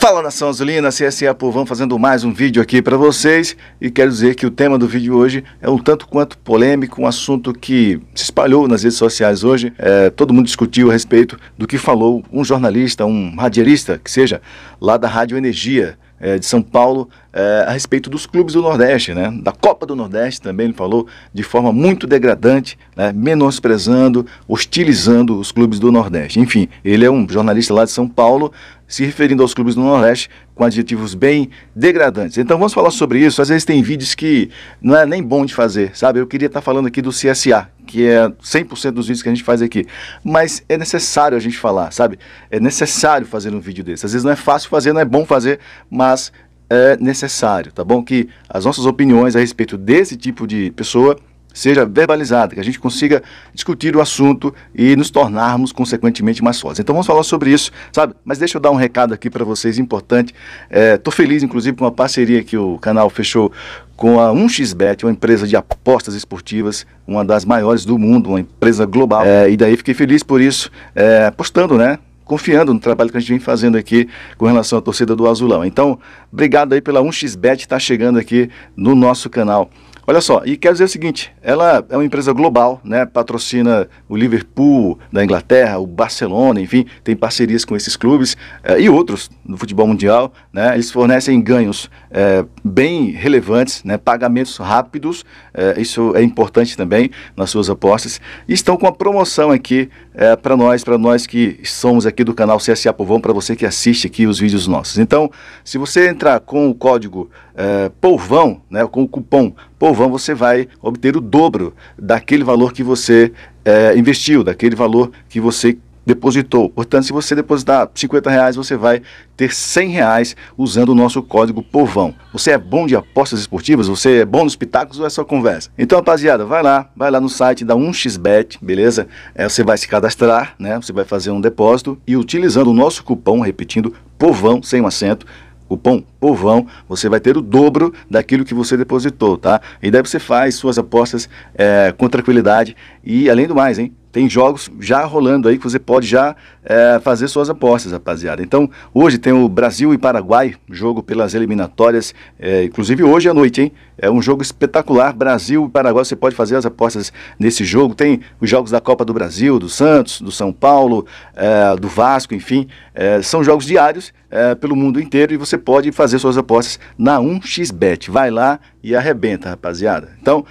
Fala nação azulina, CSA Povão fazendo mais um vídeo aqui para vocês e quero dizer que o tema do vídeo hoje é um tanto quanto polêmico, um assunto que se espalhou nas redes sociais hoje, é, todo mundo discutiu a respeito do que falou um jornalista, um radialista, que seja, lá da Rádio Energia, é, de São Paulo é, a respeito dos clubes do Nordeste, né? da Copa do Nordeste também ele falou de forma muito degradante, né? menosprezando, hostilizando os clubes do Nordeste. Enfim, ele é um jornalista lá de São Paulo se referindo aos clubes do Nordeste com adjetivos bem degradantes. Então vamos falar sobre isso. Às vezes tem vídeos que não é nem bom de fazer, sabe? Eu queria estar tá falando aqui do CSA, que é 100% dos vídeos que a gente faz aqui. Mas é necessário a gente falar, sabe? É necessário fazer um vídeo desse. Às vezes não é fácil fazer, não é bom fazer, mas é necessário, tá bom? Que as nossas opiniões a respeito desse tipo de pessoa seja verbalizada, que a gente consiga discutir o assunto e nos tornarmos, consequentemente, mais fortes. Então vamos falar sobre isso, sabe? Mas deixa eu dar um recado aqui para vocês importante. Estou é, feliz, inclusive, com a parceria que o canal fechou com a 1xBet, uma empresa de apostas esportivas, uma das maiores do mundo, uma empresa global. É, e daí fiquei feliz por isso, é, apostando, né? confiando no trabalho que a gente vem fazendo aqui com relação à torcida do Azulão. Então, obrigado aí pela 1xBet, está chegando aqui no nosso canal. Olha só, e quero dizer o seguinte: ela é uma empresa global, né? Patrocina o Liverpool da Inglaterra, o Barcelona, enfim, tem parcerias com esses clubes eh, e outros do futebol mundial, né? Eles fornecem ganhos eh, bem relevantes, né? Pagamentos rápidos, eh, isso é importante também nas suas apostas. E estão com a promoção aqui eh, para nós, para nós que somos aqui do canal CSA Povão, para você que assiste aqui os vídeos nossos. Então, se você entrar com o código eh, Polvão, né? Com o cupom povão, você vai obter o dobro daquele valor que você é, investiu, daquele valor que você depositou. Portanto, se você depositar 50 reais, você vai ter 100 reais usando o nosso código povão. Você é bom de apostas esportivas? Você é bom nos pitacos ou é só conversa? Então, rapaziada, vai lá, vai lá no site da 1xbet, beleza? É, você vai se cadastrar, né? Você vai fazer um depósito e utilizando o nosso cupom, repetindo, povão, sem um acento, cupom POVÃO, você vai ter o dobro daquilo que você depositou, tá? E daí você faz suas apostas é, com tranquilidade e além do mais, hein? Tem jogos já rolando aí que você pode já é, fazer suas apostas, rapaziada. Então, hoje tem o Brasil e Paraguai, jogo pelas eliminatórias, é, inclusive hoje à noite, hein? É um jogo espetacular. Brasil e Paraguai, você pode fazer as apostas nesse jogo. Tem os jogos da Copa do Brasil, do Santos, do São Paulo, é, do Vasco, enfim. Eh, são jogos diários pelo mundo inteiro e você pode fazer suas apostas na 1xBet. Vai lá e arrebenta, rapaziada. Então,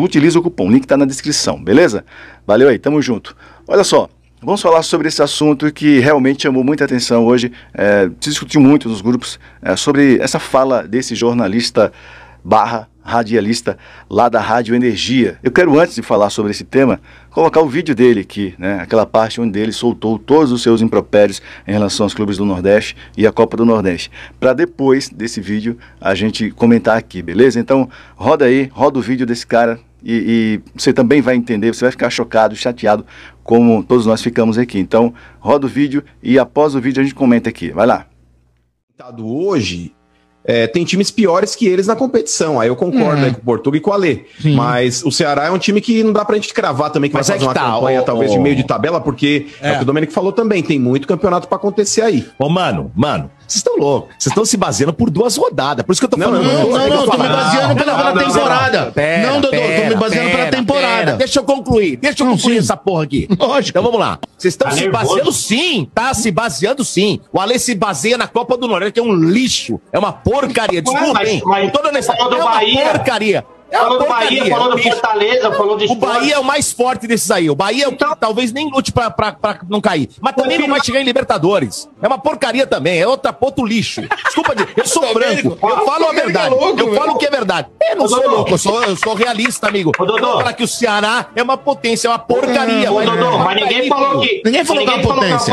utiliza o cupom, o link está na descrição, beleza? Valeu aí, tamo junto. Olha só, Vamos falar sobre esse assunto que realmente chamou muita atenção hoje. É, se discutiu muito nos grupos é, sobre essa fala desse jornalista barra radialista lá da Rádio Energia. Eu quero, antes de falar sobre esse tema, colocar o vídeo dele aqui, né? aquela parte onde ele soltou todos os seus impropérios em relação aos clubes do Nordeste e à Copa do Nordeste. Para depois desse vídeo a gente comentar aqui, beleza? Então roda aí, roda o vídeo desse cara e, e você também vai entender, você vai ficar chocado, chateado, como todos nós ficamos aqui. Então roda o vídeo e após o vídeo a gente comenta aqui. Vai lá. Hoje é, tem times piores que eles na competição. Aí eu concordo uhum. com o Portuga e com o Alê. Mas o Ceará é um time que não dá pra gente cravar também que Mas vai é fazer é uma tá, campanha ó, talvez ó. de meio de tabela, porque é. é o que o Domenico falou também, tem muito campeonato para acontecer aí. Ô, mano, mano, vocês estão loucos. Vocês estão se baseando por duas rodadas. Por isso que eu tô falando. Não, não, não, não, não, não tô me baseando pela, temporada. não, Dodô, tô me baseando pela temporada. É, deixa eu concluir. Deixa eu não, concluir sim. essa porra aqui. Lógico. Então vamos lá. Vocês estão tá se nervoso. baseando sim, tá se baseando sim. O Ale se baseia na Copa do Nordeste, que é um lixo. É uma porcaria. Desculpem. Mas, mas, toda essa é uma Bahia. porcaria. É falou do Bahia, falou do Fortaleza, falou de O Bahia é o mais forte desses aí. O Bahia então, talvez nem lute pra, pra, pra não cair. Mas também não vai chegar em Libertadores. É uma porcaria também. É outra ponto lixo. Desculpa, eu sou branco. Eu falo a é verdade. eu falo o que é verdade. Eu não sou louco, eu sou, eu sou realista, amigo. Ô, Dodô. Fala que o Ceará é uma potência, é uma porcaria. Hum, ô, mas, Dodô, é mas ninguém falou que. Ninguém é falou que é uma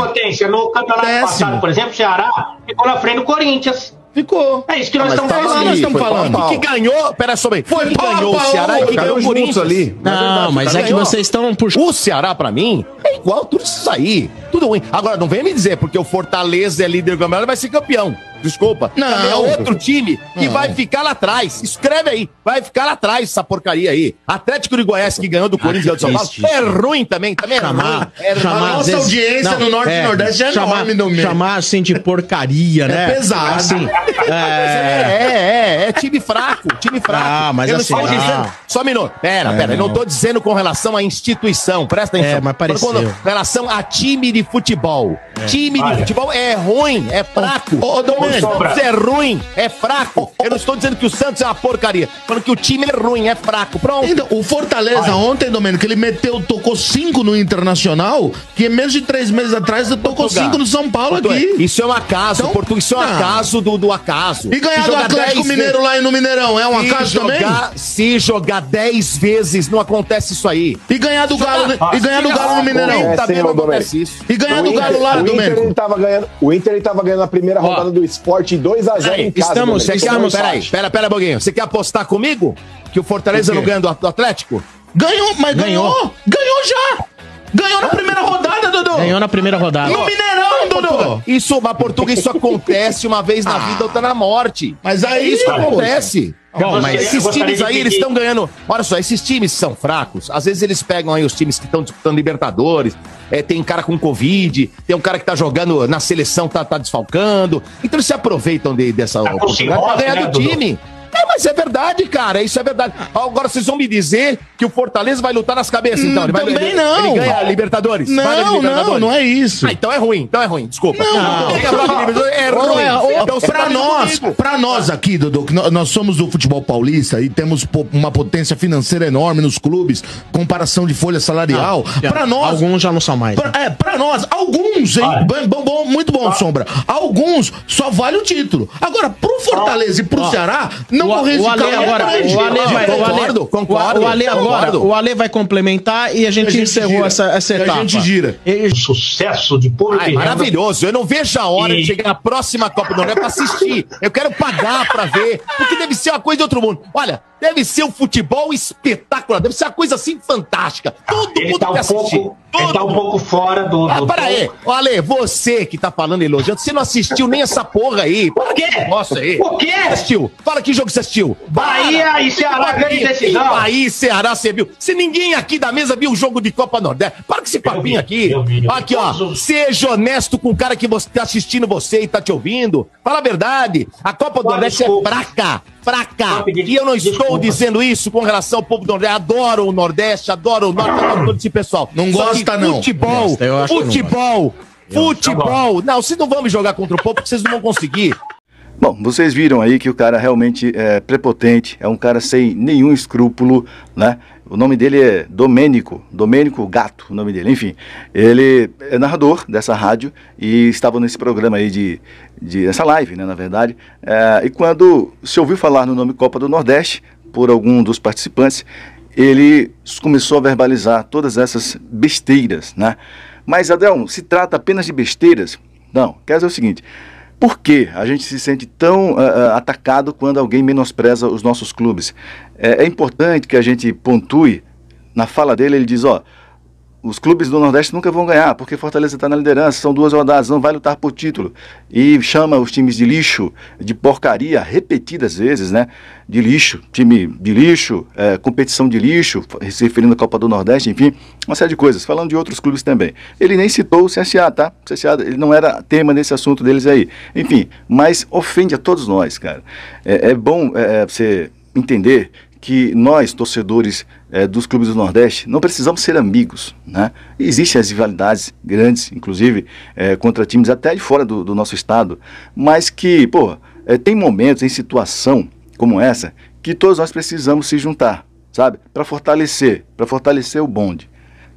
potência. No campeonato passado, por exemplo, o Ceará ficou na frente do Corinthians. Ficou. É isso que nós estamos falando. Nós estamos falando. Pau, pau. que ganhou. Pera só bem. Foi que pau, ganhou o Ceará e que ganhou o Corinthians. Ali. Não, verdade, mas é que vocês estão puxando. O Ceará, pra mim, é igual tudo isso aí. Tudo ruim. Agora, não vem me dizer, porque o Fortaleza é líder do campeonato, vai ser campeão. Desculpa. Não. é outro time que não. vai ficar lá atrás. Escreve aí. Vai ficar lá atrás essa porcaria aí. Atlético de Goiás que ganhou do ah, Corinthians ah, São Paulo. É ruim também. Também é chamar, ruim. É chamar, nossa vezes, audiência não, no Norte é, e Nordeste é chamar, enorme no meio. Chamar assim de porcaria, é né? É pesado. Assim, é. É, é... é, é, time fraco. Time ah, fraco. Ah, mas Eu assim... Ah. dizendo, Só um minuto. Pera, pera. Eu não tô dizendo com relação à instituição. Presta atenção. É, mas pareceu. com relação a time de futebol. Time de futebol é ruim, é fraco. Ô, Dom é ruim, é fraco. Eu não estou dizendo que o Santos é uma porcaria. Falando que o time é ruim, é fraco. Pronto. Então, o Fortaleza Ai. ontem, Domênico, ele meteu, tocou cinco no Internacional, que é menos de três meses atrás tocou Portugal. cinco no São Paulo Portugal. aqui. Isso é um acaso, então, Portugal. Isso é um acaso do, do acaso. E ganhar do Atlético Mineiro vezes. lá no Mineirão é um acaso jogar, também? Se jogar dez vezes, não acontece isso aí. E ganhar do Galo, ah, e ganhar do Galo no Mineirão. É, também não acontece isso. E ganhar do Galo lá, Domênico. O Inter ele tava ganhando na primeira rodada do Esporte 2x0 em casa. Estamos, você quer, peraí, pera, pera, Boguinho. Você quer apostar comigo? Que o Fortaleza não ganha do Atlético? Ganhou, mas ganhou! Ganhou, ganhou já! Ganhou na primeira rodada, Dudu! Ganhou na primeira rodada. No Mineirão, Dudu! Isso, mas Portuga, isso acontece uma vez na ah. vida ou tá na morte. Mas aí isso acontece. Bom, mas esses times aí, eles estão ganhando. Olha só, esses times são fracos. Às vezes eles pegam aí os times que estão disputando Libertadores. É, tem cara com Covid, tem um cara que tá jogando na seleção, tá, tá desfalcando. Então eles se aproveitam de, dessa tá oportunidade pra ganhar né, do time. É, mas é verdade, cara. Isso é verdade. Ah, agora vocês vão me dizer que o Fortaleza vai lutar nas cabeças, então. Ele vai, Também ele, não. Ele ganha Libertadores. Não, Libertadores. não, não é isso. Ah, então é ruim. Então é ruim. Desculpa. Não. não. É ruim. É, ou, é então, pra tá nós, comigo. pra nós aqui, Dudu, que nós somos do futebol paulista e temos uma potência financeira enorme nos clubes, comparação de folha salarial. Ah, pra nós... Alguns já não são mais. Pra, né? é, pra nós, alguns, hein? Ah, é. bom, bom, muito bom, ah. Sombra. Alguns só vale o título. Agora, pro Fortaleza e pro Ceará, não o Ale agora, o Ale vai, concordo, concordo. O Ale agora, o Ale vai complementar e a gente, encerrou essa, essa etapa. A gente gira. É sucesso de público. maravilhoso. Eu não vejo a hora de chegar na próxima Copa do Mundo é para assistir. Eu quero pagar para ver, porque deve ser uma coisa de outro mundo. Olha, deve ser um futebol espetacular, deve ser uma coisa assim fantástica. Ah, Todo ele mundo tá um quer pouco, assistir. Todo ele mundo. tá um pouco fora do. Ah, do ah, para aí. Ale, você que tá falando elogiando, você não assistiu nem essa porra aí. Por quê? Nossa aí. Por quê? Assistiu. Fala que jogo você assistiu? Bahia e Ceará grande decisão. Bahia e Ceará, você viu? Se ninguém aqui da mesa viu o jogo de Copa Nordeste, para com esse papinho aqui. Aqui, ó. Seja honesto com o cara que você tá assistindo você e está te ouvindo. Fala a verdade. A Copa do Nordeste é fraca fraca. E eu não estou dizendo isso com relação ao povo do Nordeste. Adoro o Nordeste, adoro o Norte, adoro esse pessoal. Não gosta, não. Futebol, futebol, é futebol. Não, vocês não vão me jogar contra o povo porque vocês não vão conseguir. Bom, vocês viram aí que o cara realmente é prepotente, é um cara sem nenhum escrúpulo, né? O nome dele é Domênico, Domênico Gato, o nome dele, enfim. Ele é narrador dessa rádio e estava nesse programa aí de, de essa live, né, na verdade. É, e quando se ouviu falar no nome Copa do Nordeste, por algum dos participantes, ele começou a verbalizar todas essas besteiras, né? Mas, Adão, se trata apenas de besteiras? Não, quer dizer o seguinte... Por que a gente se sente tão uh, atacado quando alguém menospreza os nossos clubes? É, é importante que a gente pontue na fala dele, ele diz, ó, oh, os clubes do Nordeste nunca vão ganhar, porque Fortaleza está na liderança, são duas rodadas, não vai lutar por título. E chama os times de lixo, de porcaria, repetidas vezes, né? De lixo, time de lixo, é, competição de lixo, se referindo à Copa do Nordeste, enfim, uma série de coisas. Falando de outros clubes também. Ele nem citou o CSA, tá? O CSA ele não era tema nesse assunto deles aí. Enfim, mas ofende a todos nós, cara. É, é bom é, é você entender que nós, torcedores é, dos clubes do Nordeste, não precisamos ser amigos. Né? Existem as rivalidades grandes, inclusive, é, contra times até de fora do, do nosso estado, mas que, pô, é, tem momentos, em situação como essa, que todos nós precisamos se juntar, sabe? Para fortalecer, para fortalecer o bonde.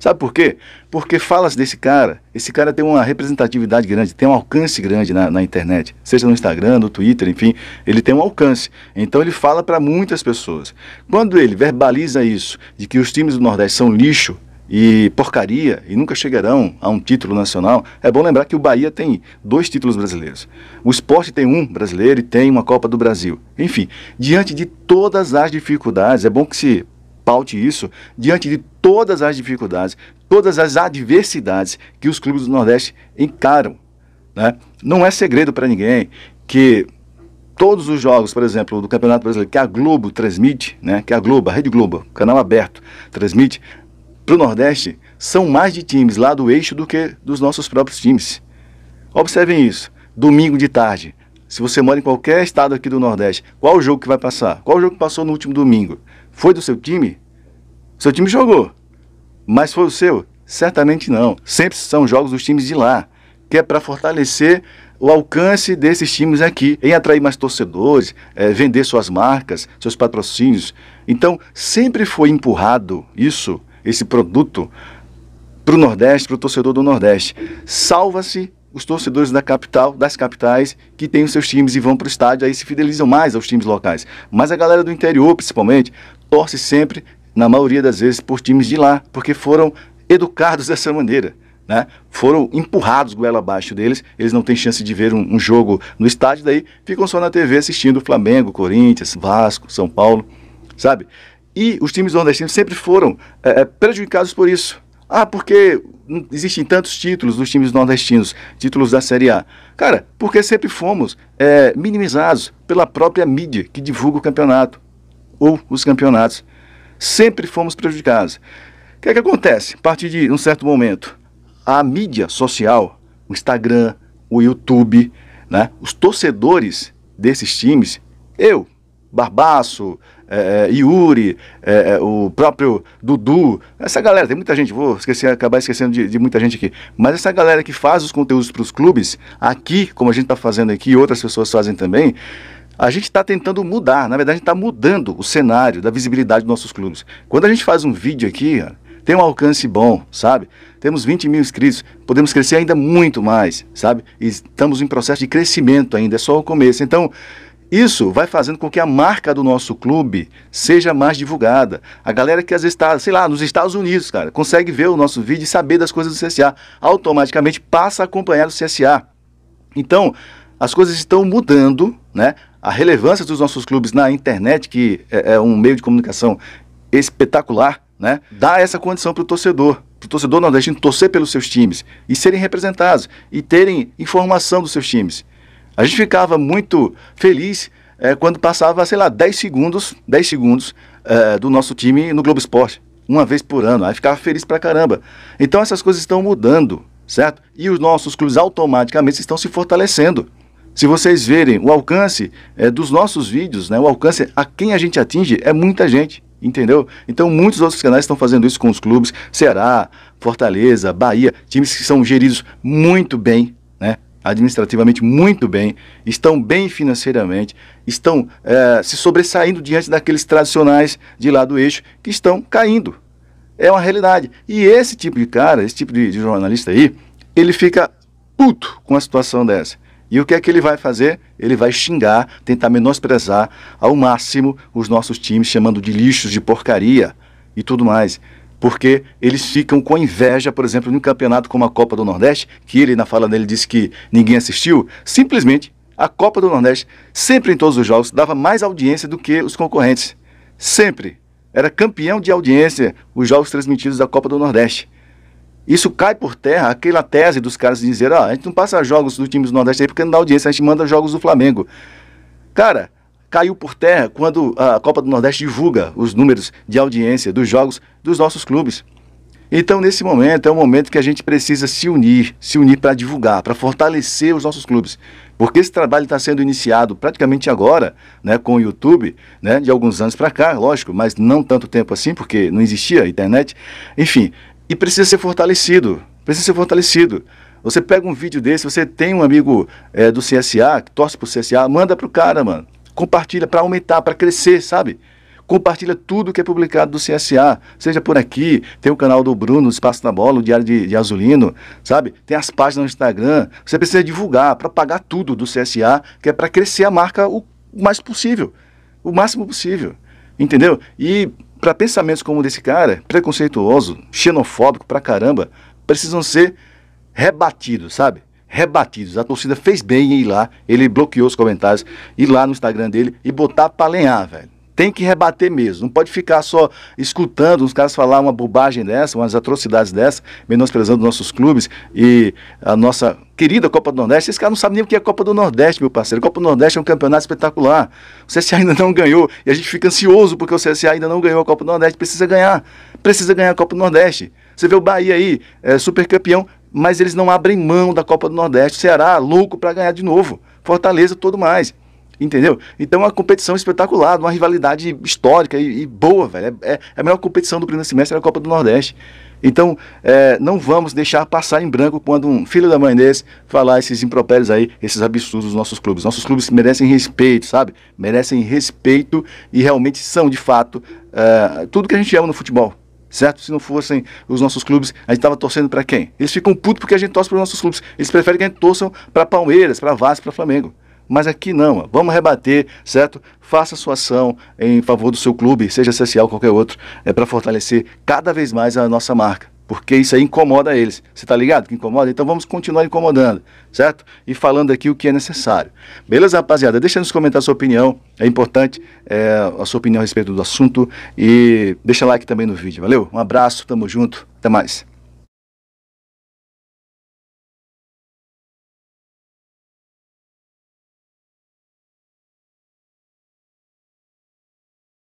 Sabe por quê? Porque fala-se desse cara. Esse cara tem uma representatividade grande, tem um alcance grande na, na, internet, seja no Instagram, no Twitter, enfim, ele tem um alcance. Então ele fala para muitas pessoas. Quando ele verbaliza isso, de que os times do Nordeste são lixo e porcaria e nunca chegarão a um título nacional, é bom lembrar que o Bahia tem dois títulos brasileiros. O esporte tem um brasileiro e tem uma Copa do Brasil. Enfim, diante de todas as dificuldades, é bom que se paute isso, diante de todas as dificuldades, todas as adversidades que os clubes do Nordeste encaram. Né? Não é segredo para ninguém que todos os jogos, por exemplo, do Campeonato Brasileiro, que a Globo transmite, né, que a Globo, a Rede Globo, canal aberto, transmite para o Nordeste, são mais de times lá do eixo do que dos nossos próprios times. Observem isso. Domingo de tarde, se você mora em qualquer estado aqui do Nordeste, qual o jogo que vai passar? Qual o jogo que passou no último domingo? Foi do seu time? Seu time jogou, mas foi o seu? Certamente não. Sempre são jogos dos times de lá, que é para fortalecer o alcance desses times aqui, em atrair mais torcedores, é, vender suas marcas, seus patrocínios. Então, sempre foi empurrado isso, esse produto, para o Nordeste, para o torcedor do Nordeste. Salva-se os torcedores da capital, das capitais, que têm os seus times e vão para o estádio, aí se fidelizam mais aos times locais. Mas a galera do interior, principalmente, torce sempre na maioria das vezes, por times de lá, porque foram educados dessa maneira. Né? Foram empurrados goela abaixo deles, eles não têm chance de ver um, um jogo no estádio, daí ficam só na TV assistindo Flamengo, Corinthians, Vasco, São Paulo, sabe? E os times nordestinos sempre foram é, é, prejudicados por isso. Ah, porque existem tantos títulos dos times nordestinos, títulos da Série A. Cara, porque sempre fomos é, minimizados pela própria mídia que divulga o campeonato ou os campeonatos. Sempre fomos prejudicados. O que é que acontece? A partir de um certo momento, a mídia social, o Instagram, o YouTube, né? os torcedores desses times, eu, Barbaço, é, é Yuri, é, é, o próprio Dudu, essa galera, tem muita gente, vou esquecer, acabar esquecendo de, de muita gente aqui, mas essa galera que faz os conteúdos para os clubes, aqui, como a gente está fazendo aqui, outras pessoas fazem também, a gente está tentando mudar, na verdade, a gente está mudando o cenário da visibilidade dos nossos clubes. Quando a gente faz um vídeo aqui, tem um alcance bom, sabe? Temos 20 mil inscritos, podemos crescer ainda muito mais, sabe? E estamos em processo de crescimento ainda, é só o começo. Então, isso vai fazendo com que a marca do nosso clube seja mais divulgada. A galera que às vezes está, sei lá, nos Estados Unidos, cara, consegue ver o nosso vídeo e saber das coisas do CSA. Automaticamente passa a acompanhar o CSA. Então, as coisas estão mudando, né? A relevância dos nossos clubes na internet, que é, é um meio de comunicação espetacular, né? Dá essa condição para o torcedor, para o torcedor nordestino torcer pelos seus times e serem representados e terem informação dos seus times. A gente ficava muito feliz é, quando passava, sei lá, 10 segundos, 10 segundos é, do nosso time no Globo Esporte, uma vez por ano. Aí ficava feliz pra caramba. Então essas coisas estão mudando, certo? E os nossos clubes automaticamente estão se fortalecendo. Se vocês verem o alcance é, dos nossos vídeos, né, o alcance a quem a gente atinge é muita gente, entendeu? Então muitos outros canais estão fazendo isso com os clubes, Ceará, Fortaleza, Bahia, times que são geridos muito bem, né, administrativamente muito bem, estão bem financeiramente, estão é, se sobressaindo diante daqueles tradicionais de lá do eixo que estão caindo. É uma realidade. E esse tipo de cara, esse tipo de, de jornalista aí, ele fica puto com a situação dessa e o que é que ele vai fazer? Ele vai xingar, tentar menosprezar ao máximo os nossos times, chamando de lixos, de porcaria e tudo mais. Porque eles ficam com inveja, por exemplo, num campeonato como a Copa do Nordeste, que ele, na fala dele, disse que ninguém assistiu, simplesmente a Copa do Nordeste, sempre em todos os jogos, dava mais audiência do que os concorrentes. Sempre. Era campeão de audiência os jogos transmitidos da Copa do Nordeste. Isso cai por terra aquela tese dos caras de dizer, ah, a gente não passa jogos do times do Nordeste aí porque não dá audiência, a gente manda jogos do Flamengo. Cara, caiu por terra quando a Copa do Nordeste divulga os números de audiência dos jogos dos nossos clubes. Então, nesse momento, é o momento que a gente precisa se unir, se unir para divulgar, para fortalecer os nossos clubes. Porque esse trabalho está sendo iniciado praticamente agora, né, com o YouTube, né, de alguns anos para cá, lógico, mas não tanto tempo assim, porque não existia internet. Enfim, e precisa ser fortalecido. Precisa ser fortalecido. Você pega um vídeo desse, você tem um amigo é, do CSA, que torce pro CSA, manda pro cara, mano. Compartilha para aumentar, para crescer, sabe? Compartilha tudo que é publicado do CSA, seja por aqui, tem o canal do Bruno, Espaço na Bola, o Diário de, de Azulino, sabe? Tem as páginas no Instagram. Você precisa divulgar, propagar tudo do CSA, que é para crescer a marca o mais possível, o máximo possível, entendeu? E para pensamentos como desse cara, preconceituoso, xenofóbico pra caramba, precisam ser rebatidos, sabe? Rebatidos. A torcida fez bem em ir lá, ele bloqueou os comentários, ir lá no Instagram dele e botar pra lenhar, velho. Tem que rebater mesmo. Não pode ficar só escutando os caras falar uma bobagem dessa, umas atrocidades dessa, menosprezando nossos clubes e a nossa querida Copa do Nordeste. Esse cara não sabe nem o que é Copa do Nordeste, meu parceiro. Copa do Nordeste é um campeonato espetacular. O CSA ainda não ganhou e a gente fica ansioso porque o CSA ainda não ganhou a Copa do Nordeste. Precisa ganhar. Precisa ganhar a Copa do Nordeste. Você vê o Bahia aí, é, super campeão, mas eles não abrem mão da Copa do Nordeste. O Ceará, louco para ganhar de novo. Fortaleza, tudo mais. Entendeu? Então é uma competição espetacular, uma rivalidade histórica e, e boa, velho. É, é, é, a melhor competição do primeiro semestre é a Copa do Nordeste. Então, é, não vamos deixar passar em branco quando um filho da mãe desse falar esses impropérios aí, esses absurdos dos nossos clubes. Nossos clubes merecem respeito, sabe? Merecem respeito e realmente são, de fato, é, tudo que a gente ama no futebol certo? Se não fossem os nossos clubes, a gente estava torcendo para quem? Eles ficam putos porque a gente torce para os nossos clubes. Eles preferem que a gente torça para Palmeiras, para Vasco, para Flamengo mas aqui não. Vamos rebater, certo? Faça sua ação em favor do seu clube, seja social ou qualquer outro, é para fortalecer cada vez mais a nossa marca porque isso aí incomoda eles. Você tá ligado que incomoda? Então vamos continuar incomodando, certo? E falando aqui o que é necessário. Beleza, rapaziada? Deixa nos comentar a sua opinião, é importante é, a sua opinião a respeito do assunto e deixa like também no vídeo, valeu? Um abraço, tamo junto, até mais.